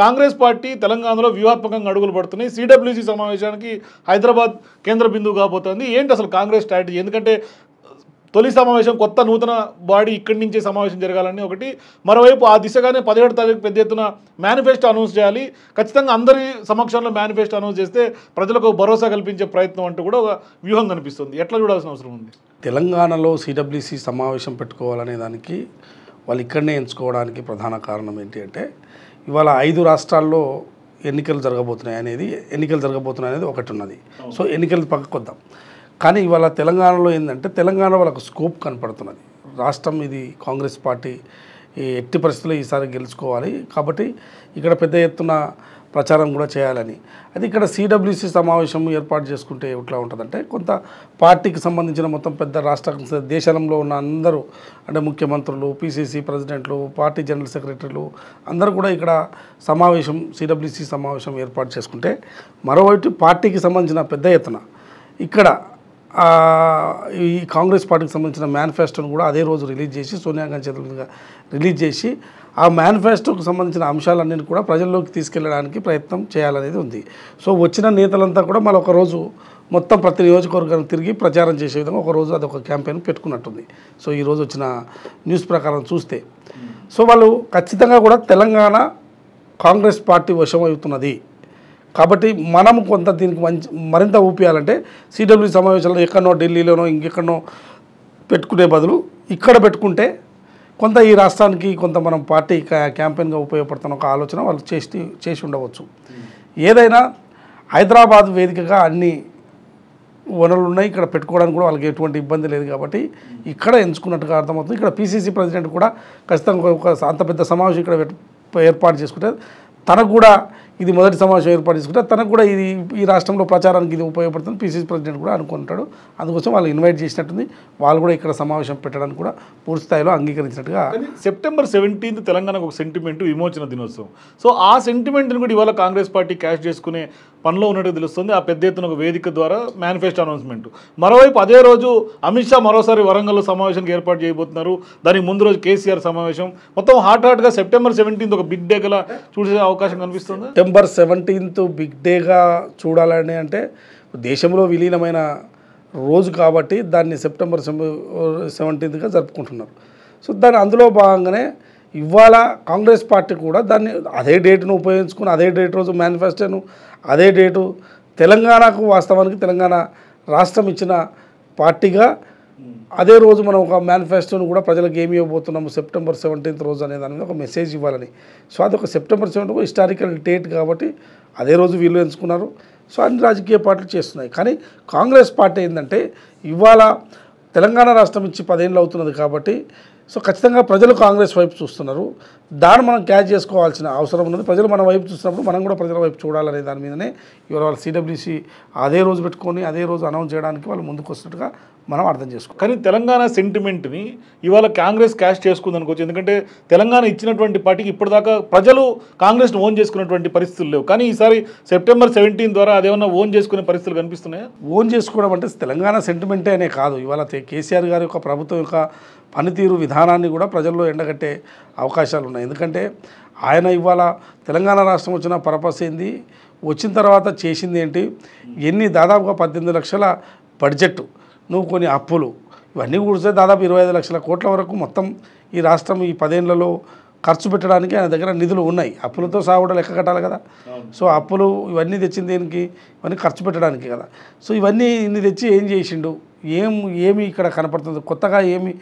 Congress party తెలంగాణలో వ్యూహాత్మకంగా అడుగులు పడుతున్నాయి సిడబ్ల్యూసీ సమావేశానికి హైదరాబాద్ కేంద్ర బిందువు కాబోతోంది ఏంటి అసలు కాంగ్రెస్ స్ట్రాటజీ ఎందుకంటే తొలి సమావేశం కొత్త నూతన బాడీ ఇక్కడి నుంచే సమావేశం జరగాలని ఒకటి మరోవైపు ఆ దిశగానే పదిహేడు తారీఖు పెద్ద ఎత్తున మేనిఫెస్టో అనౌన్స్ చేయాలి ఖచ్చితంగా అందరి సమక్షంలో మేనిఫెస్టో అనౌన్స్ చేస్తే ప్రజలకు భరోసా కల్పించే ప్రయత్నం అంటూ కూడా ఒక వ్యూహం కనిపిస్తుంది ఎట్లా చూడాల్సిన అవసరం ఉంది తెలంగాణలో సిడబ్ల్యూసీ సమావేశం పెట్టుకోవాలనే దానికి వాళ్ళు ఇక్కడనే ఎంచుకోవడానికి ప్రధాన కారణం ఏంటి అంటే ఇవాళ ఐదు రాష్ట్రాల్లో ఎన్నికలు జరగబోతున్నాయి అనేది ఎన్నికలు జరగబోతున్నాయి అనేది ఒకటి ఉన్నది సో ఎన్నికలు పక్కకు వద్దాం కానీ ఇవాళ తెలంగాణలో ఏంటంటే తెలంగాణ వాళ్ళకు స్కోప్ కనపడుతున్నది రాష్ట్రం ఇది కాంగ్రెస్ పార్టీ ఎట్టి పరిస్థితుల్లో ఈసారి గెలుచుకోవాలి కాబట్టి ఇక్కడ పెద్ద ఎత్తున ప్రచారం కూడా చేయాలని అది ఇక్కడ సిడబ్ల్యూసి సమావేశం ఏర్పాటు చేసుకుంటే ఎట్లా ఉంటుందంటే కొంత పార్టీకి సంబంధించిన మొత్తం పెద్ద రాష్ట్ర దేశంలో ఉన్న అందరూ అంటే ముఖ్యమంత్రులు పిసిసి ప్రెసిడెంట్లు పార్టీ జనరల్ సెక్రటరీలు అందరూ కూడా ఇక్కడ సమావేశం సిడబ్ల్యూసి సమావేశం ఏర్పాటు చేసుకుంటే మరోవైపు పార్టీకి సంబంధించిన పెద్ద ఎత్తున ఇక్కడ ఈ కాంగ్రెస్ పార్టీకి సంబంధించిన మేనిఫెస్టోను కూడా అదే రోజు రిలీజ్ చేసి సోనియా గాంధీ చేతుల రిలీజ్ చేసి ఆ మేనిఫెస్టోకు సంబంధించిన అంశాలన్నీ కూడా ప్రజల్లోకి తీసుకెళ్లడానికి ప్రయత్నం చేయాలనేది ఉంది సో వచ్చిన నేతలంతా కూడా మళ్ళీ ఒకరోజు మొత్తం ప్రతి నియోజకవర్గాన్ని తిరిగి ప్రచారం చేసే విధంగా ఒకరోజు అదొక క్యాంపెయిన్ పెట్టుకున్నట్టుంది సో ఈరోజు వచ్చిన న్యూస్ ప్రకారం చూస్తే సో వాళ్ళు ఖచ్చితంగా కూడా తెలంగాణ కాంగ్రెస్ పార్టీ వశం అవుతున్నది కాబట్టి మనం కొంత దీనికి మంచి మరింత ఊపియాలంటే సిడబ్ల్యూ సమావేశంలో ఎక్కడనో ఢిల్లీలోనో ఇంకెక్కడనో పెట్టుకునే బదులు ఇక్కడ పెట్టుకుంటే కొంత ఈ రాష్ట్రానికి కొంత మనం పార్టీ క్యాంపెయిన్గా ఉపయోగపడుతున్న ఒక ఆలోచన వాళ్ళు చేసి చేసి ఉండవచ్చు ఏదైనా హైదరాబాద్ వేదికగా అన్ని వనరులు ఉన్నాయి ఇక్కడ పెట్టుకోవడానికి కూడా వాళ్ళకి ఎటువంటి ఇబ్బంది లేదు కాబట్టి ఇక్కడ ఎంచుకున్నట్టుగా అర్థమవుతుంది ఇక్కడ పీసీసీ ప్రెసిడెంట్ కూడా ఖచ్చితంగా ఒక అంత పెద్ద సమావేశం ఇక్కడ ఏర్పాటు చేసుకుంటే తనకు కూడా ఇది మొదటి సమావేశం ఏర్పాటు చేసుకుంటే తనకు కూడా ఇది ఈ రాష్ట్రంలో ప్రచారానికి ఇది ఉపయోగపడుతుంది పీసీసీ ప్రెసిడెంట్ కూడా అనుకుంటాడు అందుకోసం వాళ్ళు ఇన్వైట్ చేసినట్టుంది వాళ్ళు కూడా ఇక్కడ సమావేశం పెట్టడానికి కూడా పూర్తి స్థాయిలో అంగీకరించినట్టుగా సెప్టెంబర్ సెవెంటీన్త్ తెలంగాణకు ఒక సెంటిమెంట్ విమోచన దినోత్సవం సో ఆ సెంటిమెంట్ని కూడా ఇవాళ కాంగ్రెస్ పార్టీ క్యాష్ చేసుకునే పనిలో ఉన్నట్టు తెలుస్తుంది ఆ పెద్ద ఎత్తున ఒక వేదిక ద్వారా మేనిఫెస్టో అనౌన్స్మెంట్ మరోవైపు అదే రోజు అమిత్ షా మరోసారి వరంగల్లో సమావేశానికి ఏర్పాటు చేయబోతున్నారు దానికి ముందు రోజు కేసీఆర్ సమావేశం మొత్తం హాట్ హాట్గా సెప్టెంబర్ సెవెంటీన్త్ ఒక బిగ్ డేగల చూసే అవకాశం కనిపిస్తుంది సెప్టెంబర్ సెవెంటీన్త్ బిగ్ డేగా చూడాలని అంటే దేశంలో విలీనమైన రోజు కాబట్టి దాన్ని సెప్టెంబర్ సెవెంటీన్త్గా జరుపుకుంటున్నారు సో దాని అందులో భాగంగానే ఇవాళ కాంగ్రెస్ పార్టీ కూడా దాన్ని అదే డేట్ను ఉపయోగించుకుని అదే డేట్ రోజు మేనిఫెస్టోను అదే డేటు తెలంగాణకు వాస్తవానికి తెలంగాణ రాష్ట్రం ఇచ్చిన పార్టీగా అదే రోజు మనం ఒక మేనిఫెస్టోని కూడా ప్రజలకు ఏమి ఇవ్వబోతున్నాము సెప్టెంబర్ సెవెంటీన్త్ రోజు అనే దాని ఒక మెసేజ్ ఇవ్వాలని సో అది ఒక సెప్టెంబర్ సెవెంటీన్ హిస్టారికల్ డేట్ కాబట్టి అదే రోజు వీళ్ళు ఎంచుకున్నారు సో అన్ని రాజకీయ పార్టీలు చేస్తున్నాయి కానీ కాంగ్రెస్ పార్టీ ఏంటంటే ఇవాళ తెలంగాణ రాష్ట్రం ఇచ్చి పదేళ్ళు అవుతున్నది కాబట్టి సో ఖచ్చితంగా ప్రజలు కాంగ్రెస్ వైపు చూస్తున్నారు దాన్ని మనం క్యాచ్ చేసుకోవాల్సిన అవసరం ఉన్నది ప్రజలు మన వైపు చూసినప్పుడు మనం కూడా ప్రజల వైపు చూడాలనే దాని మీదనే ఇవాళ వాళ్ళు సిడబ్ల్యూసీ అదే రోజు పెట్టుకొని అదే రోజు అనౌన్స్ చేయడానికి వాళ్ళు ముందుకు వస్తున్నట్టుగా మనం అర్థం చేసుకో కానీ తెలంగాణ సెంటిమెంట్ని ఇవాళ కాంగ్రెస్ క్యాష్ చేసుకుంది అనుకోవచ్చు ఎందుకంటే తెలంగాణ ఇచ్చినటువంటి పార్టీకి ఇప్పటిదాకా ప్రజలు కాంగ్రెస్ని ఓన్ చేసుకున్నటువంటి పరిస్థితులు లేవు కానీ ఈసారి సెప్టెంబర్ సెవెంటీన్ ద్వారా అదేమన్నా ఓన్ చేసుకునే పరిస్థితులు కనిపిస్తున్నాయా ఓన్ చేసుకోవడం అంటే తెలంగాణ సెంటిమెంటే అనే కాదు ఇవాళ కేసీఆర్ గారి యొక్క ప్రభుత్వం యొక్క పనితీరు విధానం విధానాన్ని కూడా ప్రజల్లో ఎండగట్టే అవకాశాలు ఉన్నాయి ఎందుకంటే ఆయన ఇవాళ తెలంగాణ రాష్ట్రం వచ్చిన పర్పస్ ఏంది వచ్చిన తర్వాత చేసింది ఏంటి ఎన్ని దాదాపుగా పద్దెనిమిది లక్షల బడ్జెట్ నువ్వు కొన్ని అప్పులు ఇవన్నీ కూడితే దాదాపు ఇరవై ఐదు లక్షల కోట్ల వరకు మొత్తం ఈ రాష్ట్రం ఈ పదేళ్లలో ఖర్చు పెట్టడానికి ఆయన దగ్గర నిధులు ఉన్నాయి అప్పులతో సాగుట లెక్క కట్టాలి కదా సో అప్పులు ఇవన్నీ తెచ్చింది దేనికి ఇవన్నీ ఖర్చు పెట్టడానికి కదా సో ఇవన్నీ ఇన్ని తెచ్చి ఏం చేసిండు ఏం ఏమి ఇక్కడ కనపడుతుంది కొత్తగా ఏమి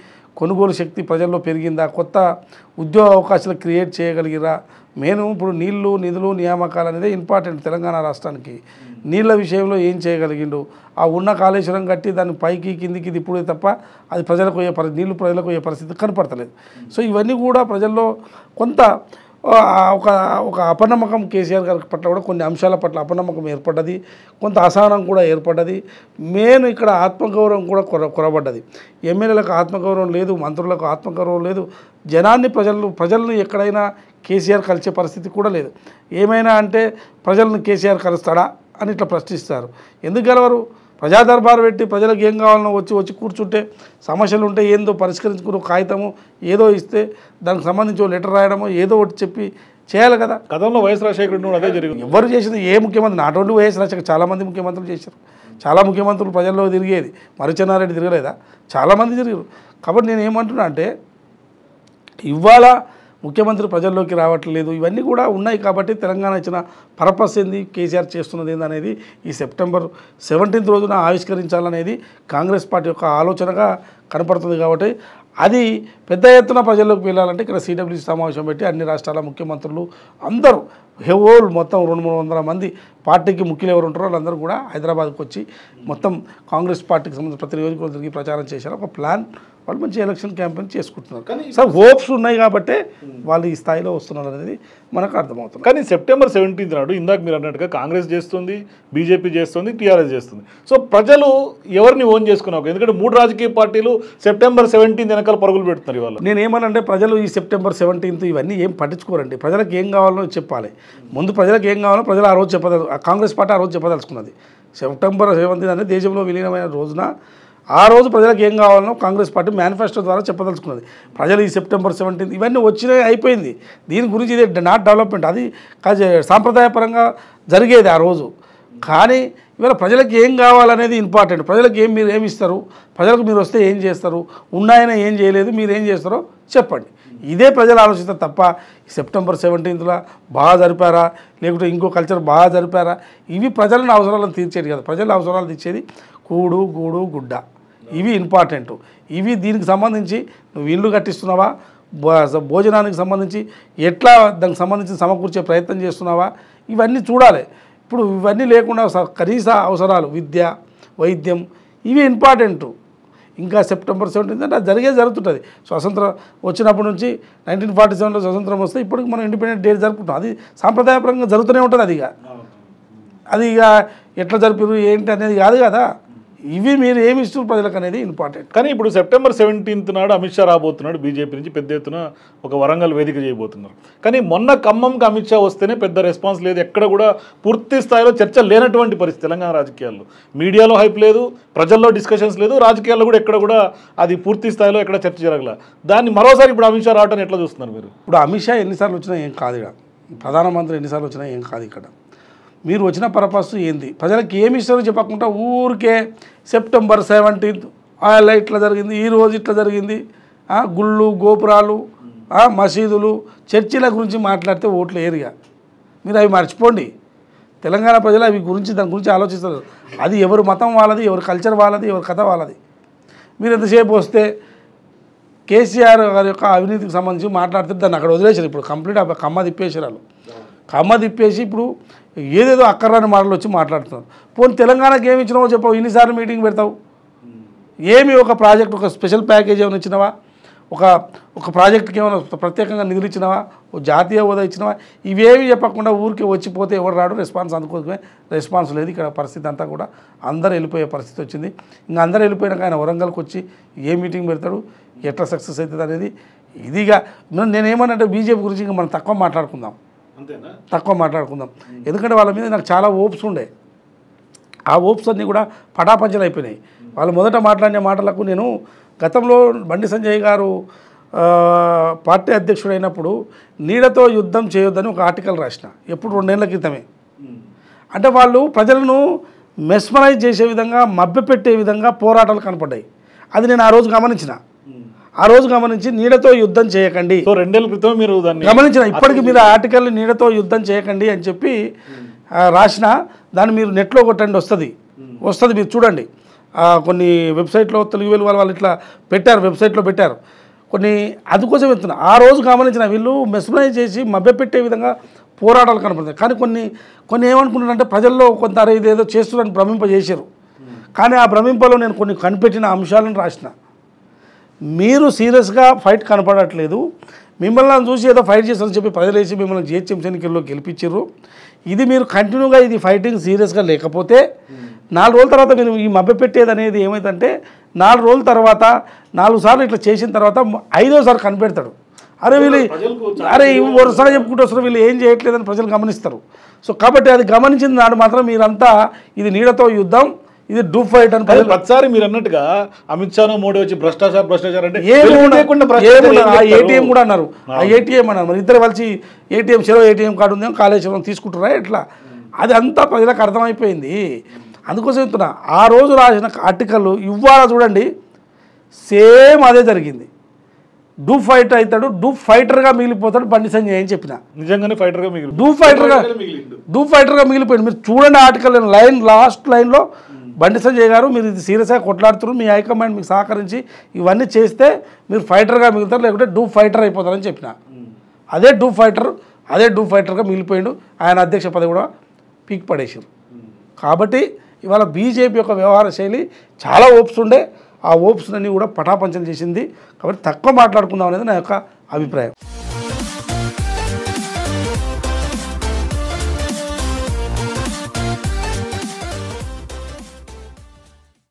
కొనుగోలు శక్తి ప్రజల్లో పెరిగిందా కొత్త ఉద్యోగ అవకాశాలు క్రియేట్ చేయగలిగిరా మేము ఇప్పుడు నీళ్లు నిధులు నియామకాలు అనేది ఇంపార్టెంట్ తెలంగాణ రాష్ట్రానికి నీళ్ళ విషయంలో ఏం చేయగలిగిండు ఆ ఉన్న కాళేశ్వరం కట్టి దాన్ని పైకి కిందికి ఇప్పుడే తప్ప అది ప్రజలకు అయ్యే పరిస్థితి నీళ్లు ప్రజలకు అయ్యే పరిస్థితి కనపడతలేదు సో ఇవన్నీ కూడా ప్రజల్లో కొంత ఒక ఒక అపనమ్మకం కేసీఆర్ గారి పట్ల కూడా కొన్ని అంశాల పట్ల అపనమ్మకం ఏర్పడ్డది కొంత అసహనం కూడా ఏర్పడ్డది మెయిన్ ఇక్కడ ఆత్మగౌరవం కూడా కొర కొరబడ్డది ఎమ్మెల్యేలకు ఆత్మగౌరవం లేదు మంత్రులకు ఆత్మగౌరవం లేదు జనాన్ని ప్రజలు ప్రజలను ఎక్కడైనా కేసీఆర్ కలిసే పరిస్థితి కూడా లేదు ఏమైనా అంటే ప్రజలను కేసీఆర్ కలుస్తాడా అని ఇట్లా ప్రశ్నిస్తారు ఎందుకు గెలవరు ప్రజా దర్బార్ పెట్టి ప్రజలకు ఏం కావాలన్నా వచ్చి వచ్చి కూర్చుంటే సమస్యలు ఉంటే ఏందో పరిష్కరించుకుని కాగితము ఏదో ఇస్తే దానికి సంబంధించి లెటర్ రాయడము ఏదో ఒకటి చెప్పి చేయాలి కదా గతంలో వైఎస్ రాజశేఖర అదే జరిగింది ఎవరు చేసింది ఏ ముఖ్యమంత్రి నాట్ ఓన్లీ వైఎస్ రాజశేఖర్ చాలామంది ముఖ్యమంత్రులు చేశారు చాలా ముఖ్యమంత్రులు ప్రజల్లో తిరిగేది మరిచెన్నారెడ్డి తిరగలేదా చాలామంది తిరిగారు కాబట్టి నేను ఏమంటున్నా అంటే ఇవాళ ముఖ్యమంత్రి ప్రజల్లోకి రావట్లేదు ఇవన్నీ కూడా ఉన్నాయి కాబట్టి తెలంగాణ ఇచ్చిన పర్పస్ ఏంది కేసీఆర్ చేస్తున్నది ఏందనేది ఈ సెప్టెంబర్ సెవెంటీన్త్ రోజున ఆవిష్కరించాలనేది కాంగ్రెస్ పార్టీ యొక్క ఆలోచనగా కనపడుతుంది కాబట్టి అది పెద్ద ఎత్తున ప్రజల్లోకి వెళ్ళాలంటే ఇక్కడ సిడబ్ల్యూసీ సమావేశం పెట్టి అన్ని రాష్ట్రాల ముఖ్యమంత్రులు అందరూ హెవోల్ మొత్తం రెండు మూడు వందల మంది పార్టీకి ముఖ్యులు ఎవరు ఉంటారో వాళ్ళందరూ కూడా హైదరాబాద్కి వచ్చి మొత్తం కాంగ్రెస్ పార్టీకి సంబంధించిన ప్రతి రోజు తిరిగి ప్రచారం చేశారు ఒక ప్లాన్ వాళ్ళు మంచి ఎలక్షన్ క్యాంపెయిన్ చేసుకుంటున్నారు కానీ సార్ హోప్స్ ఉన్నాయి కాబట్టి వాళ్ళు ఈ స్థాయిలో వస్తున్నారు అనేది మనకు అర్థమవుతుంది కానీ సెప్టెంబర్ సెవెంటీన్త్ నాడు ఇందాక మీరు అన్నట్టుగా కాంగ్రెస్ చేస్తుంది బీజేపీ చేస్తుంది టీఆర్ఎస్ చేస్తుంది సో ప్రజలు ఎవరిని ఓన్ చేసుకున్నారు ఎందుకంటే మూడు రాజకీయ పార్టీలు సెప్టెంబర్ సెవెంటీన్త్ వెనకాల పరుగులు పెడుతున్నారు ఇవాళ నేను ఏమనంటే ప్రజలు ఈ సెప్టెంబర్ సెవెంటీన్త్ ఇవన్నీ ఏం పట్టించుకోరండి ప్రజలకు ఏం కావాలో చెప్పాలి ముందు ప్రజలకు ఏం కావాలో ప్రజలు ఆ రోజు చెప్పదలు కాంగ్రెస్ పార్టీ ఆ రోజు చెప్పదలుచుకున్నది సెప్టెంబర్ సెవెంత్ అనేది దేశంలో విలీనమైన రోజున ఆ రోజు ప్రజలకు ఏం కావాలనో కాంగ్రెస్ పార్టీ మేనిఫెస్టో ద్వారా చెప్పదలుచుకున్నది ప్రజలు ఈ సెప్టెంబర్ సెవెంటీన్త్ ఇవన్నీ వచ్చినాయి అయిపోయింది దీని గురించి ఇది నాట్ డెవలప్మెంట్ అది సాంప్రదాయపరంగా జరిగేది ఆ రోజు కానీ ఇవాళ ప్రజలకు ఏం కావాలనేది ఇంపార్టెంట్ ప్రజలకు ఏం మీరు ఏమి ఇస్తారు ప్రజలకు మీరు వస్తే ఏం చేస్తారు ఉన్నాయనే ఏం చేయలేదు మీరు ఏం చేస్తారో చెప్పండి ఇదే ప్రజలు ఆలోచిస్తారు తప్ప సెప్టెంబర్ సెవెంటీన్త్లో బాగా జరిపారా లేకుంటే ఇంకో కల్చర్ బాగా జరిపారా ఇవి ప్రజలను అవసరాలను తీర్చేది కదా ప్రజల అవసరాలు తీర్చేది కూడు గూడు గుడ్డ ఇవి ఇంపార్టెంట్ ఇవి దీనికి సంబంధించి నువ్వు ఇల్లు కట్టిస్తున్నావా భోజనానికి సంబంధించి ఎట్లా దానికి సంబంధించి సమకూర్చే ప్రయత్నం చేస్తున్నావా ఇవన్నీ చూడాలి ఇప్పుడు ఇవన్నీ లేకుండా కనీస అవసరాలు విద్య వైద్యం ఇవి ఇంపార్టెంట్ ఇంకా సెప్టెంబర్ సెవెంటీన్ అంటే అది జరిగే జరుగుతుంటుంది స్వతంత్రం వచ్చినప్పటి నుంచి నైన్టీన్ ఫార్టీ సెవెన్లో స్వతంత్రం వస్తే ఇప్పటికి మనం ఇండిపెండెంట్ డే జరుపుకుంటాం అది సాంప్రదాయపరంగా జరుగుతూనే ఉంటుంది అది ఇక అది ఇక ఎట్లా జరిపిరు ఏంటి అనేది కాదు కదా ఇవి మీరు ఏమి ఇస్తున్నారు ప్రజలకు అనేది ఇంపార్టెంట్ కానీ ఇప్పుడు సెప్టెంబర్ సెవెంటీన్త్ నాడు అమిత్ షా రాబోతున్నాడు బీజేపీ నుంచి పెద్ద ఎత్తున ఒక వరంగల్ వేదిక చేయబోతున్నారు కానీ మొన్న ఖమ్మంకి అమిత్ షా వస్తేనే పెద్ద రెస్పాన్స్ లేదు ఎక్కడ కూడా పూర్తి స్థాయిలో చర్చ లేనటువంటి పరిస్థితి తెలంగాణ రాజకీయాల్లో మీడియాలో హైప్ లేదు ప్రజల్లో డిస్కషన్స్ లేదు రాజకీయాల్లో కూడా ఎక్కడ కూడా అది పూర్తి స్థాయిలో ఎక్కడ చర్చ జరగల దాన్ని మరోసారి ఇప్పుడు అమిత్ షా రావటం ఎట్లా చూస్తున్నారు మీరు ఇప్పుడు అమిత్ షా ఎన్నిసార్లు వచ్చినా ఏం కాదు ఇక్కడ ప్రధానమంత్రి ఎన్నిసార్లు వచ్చినా ఏం కాదు ఇక్కడ మీరు వచ్చిన పర్పస్ ఏంది ప్రజలకు ఏమి ఇస్తారో చెప్పకుండా ఊరికే సెప్టెంబర్ సెవెంటీన్త్ అలా ఇట్లా జరిగింది ఈ రోజు ఇట్లా జరిగింది గుళ్ళు గోపురాలు మసీదులు చర్చిల గురించి మాట్లాడితే ఓట్లు ఏరిగా మీరు అవి మర్చిపోండి తెలంగాణ ప్రజలు అవి గురించి దాని గురించి ఆలోచిస్తారు అది ఎవరు మతం వాళ్ళది ఎవరు కల్చర్ వాళ్ళది ఎవరి కథ వాళ్ళది మీరు ఎంతసేపు వస్తే కేసీఆర్ గారి యొక్క అవినీతికి సంబంధించి మాట్లాడితే దాన్ని అక్కడ వదిలేశారు ఇప్పుడు కంప్లీట్ కమ్మ తిప్పేసారు వాళ్ళు కమ్మ తిప్పేసి ఇప్పుడు ఏదేదో అక్కర్రాని మాటలు వచ్చి మాట్లాడుతున్నారు పోనీ తెలంగాణకి ఏమి ఇచ్చినావో చెప్పావు ఇన్నిసార్లు మీటింగ్ పెడతావు ఏమి ఒక ప్రాజెక్ట్ ఒక స్పెషల్ ప్యాకేజ్ ఏమైనా ఇచ్చినావా ఒక ఒక ప్రాజెక్ట్కి ఏమైనా ప్రత్యేకంగా నిధులు ఇచ్చినావా జాతీయ హోదా ఇచ్చినావా ఇవేమి చెప్పకుండా ఊరికి వచ్చిపోతే ఎవరు రాడు రెస్పాన్స్ అందుకోసమే రెస్పాన్స్ లేదు ఇక్కడ పరిస్థితి అంతా కూడా అందరూ వెళ్ళిపోయే పరిస్థితి వచ్చింది ఇంకా అందరూ వెళ్ళిపోయినాక ఆయన వరంగల్కి వచ్చి ఏ మీటింగ్ పెడతాడు ఎట్లా సక్సెస్ అవుతుంది అనేది ఇదిగా అంటే బీజేపీ గురించి ఇంకా మనం తక్కువ మాట్లాడుకుందాం తక్కువ మాట్లాడుకుందాం ఎందుకంటే వాళ్ళ మీద నాకు చాలా ఓప్స్ ఉండే ఆ ఓప్స్ అన్నీ కూడా పటాపంచలు అయిపోయినాయి వాళ్ళు మొదట మాట్లాడిన మాటలకు నేను గతంలో బండి సంజయ్ గారు పార్టీ అధ్యక్షుడైనప్పుడు నీడతో యుద్ధం చేయొద్దని ఒక ఆర్టికల్ రాసిన ఎప్పుడు రెండేళ్ల క్రితమే అంటే వాళ్ళు ప్రజలను మెస్మరైజ్ చేసే విధంగా మభ్యపెట్టే విధంగా పోరాటాలు కనపడ్డాయి అది నేను ఆ రోజు గమనించిన ఆ రోజు గమనించి నీడతో యుద్ధం చేయకండి రెండేళ్ల క్రితం మీరు గమనించిన ఇప్పటికి మీరు ఆర్టికల్ నీడతో యుద్ధం చేయకండి అని చెప్పి రాసిన దాన్ని మీరు నెట్లో కొట్టండి వస్తుంది వస్తుంది మీరు చూడండి కొన్ని వెబ్సైట్లో తెలుగు వెలుగు వాళ్ళు ఇట్లా పెట్టారు వెబ్సైట్లో పెట్టారు కొన్ని అందుకోసం వెళ్తున్నా ఆ రోజు గమనించిన వీళ్ళు మెస్మరైజ్ చేసి మభ్యపెట్టే విధంగా పోరాటాలు కనపడతాయి కానీ కొన్ని కొన్ని ఏమనుకుంటున్నారంటే ప్రజల్లో కొంత ఇదేదో చేస్తున్నారని భ్రమింపజేశారు కానీ ఆ భ్రమింపలో నేను కొన్ని కనిపెట్టిన అంశాలను రాసిన మీరు సీరియస్గా ఫైట్ కనపడట్లేదు మిమ్మల్ని చూసి ఏదో ఫైట్ చేస్తారని చెప్పి పదిలేసి మిమ్మల్ని జిహెచ్ఎంసీ ఎన్నికల్లో గెలిపించారు ఇది మీరు కంటిన్యూగా ఇది ఫైటింగ్ సీరియస్గా లేకపోతే నాలుగు రోజుల తర్వాత మీరు ఈ పెట్టేది అనేది ఏమైందంటే నాలుగు రోజుల తర్వాత నాలుగు సార్లు ఇట్లా చేసిన తర్వాత ఐదోసారి కనిపెడతాడు అరే వీళ్ళు అరే వరుసగా చెప్పుకుంటూ వస్తారు వీళ్ళు ఏం చేయట్లేదని ప్రజలు గమనిస్తారు సో కాబట్టి అది గమనించిన దాన్ని మాత్రం మీరంతా ఇది నీడతో యుద్ధం ఇది డూప్ ఫైట్ అని ప్రతిసారి మీరు అన్నట్టుగా అమిత్ షాను మోడీ వచ్చి భ్రష్టాచారం భ్రష్టాచారం అంటే ఏటీఎం కూడా అన్నారు ఆ ఏటీఎం అన్నారు మరి ఇద్దరు కలిసి ఏటీఎం చెరవ ఏటీఎం కార్డు ఉందేమో కాళేశ్వరం తీసుకుంటున్నా ఎట్లా అది అంతా ప్రజలకు అర్థమైపోయింది అందుకోసం చెప్తున్నా ఆ రోజు రాసిన ఆర్టికల్ ఇవ్వాల చూడండి సేమ్ అదే జరిగింది డూ ఫైటర్ అవుతాడు డూ ఫైటర్గా మిగిలిపోతాడు బండి సంజయ్ అని చెప్పిన నిజంగానే ఫైటర్గా మిగిలి డూ ఫైటర్గా డూ ఫైటర్గా మిగిలిపోయాడు మీరు చూడండి ఆర్టికల్ లైన్ లాస్ట్ లైన్లో బండి సంజయ్ గారు మీరు ఇది సీరియస్గా కొట్లాడుతున్నారు మీ హైకమాండ్ మీకు సహకరించి ఇవన్నీ చేస్తే మీరు ఫైటర్గా మిగులుతారు లేకుంటే డూ ఫైటర్ అయిపోతారని చెప్పిన అదే డూ ఫైటర్ అదే డూ ఫైటర్గా మిగిలిపోయిండు ఆయన అధ్యక్ష పదవి కూడా పీక్ పడేసారు కాబట్టి ఇవాళ బీజేపీ యొక్క వ్యవహార శైలి చాలా ఓప్స్ ఉండే ఆ ఓప్స్ అన్నీ కూడా పటాపంచలు చేసింది కాబట్టి తక్కువ మాట్లాడుకుందాం అనేది నా యొక్క అభిప్రాయం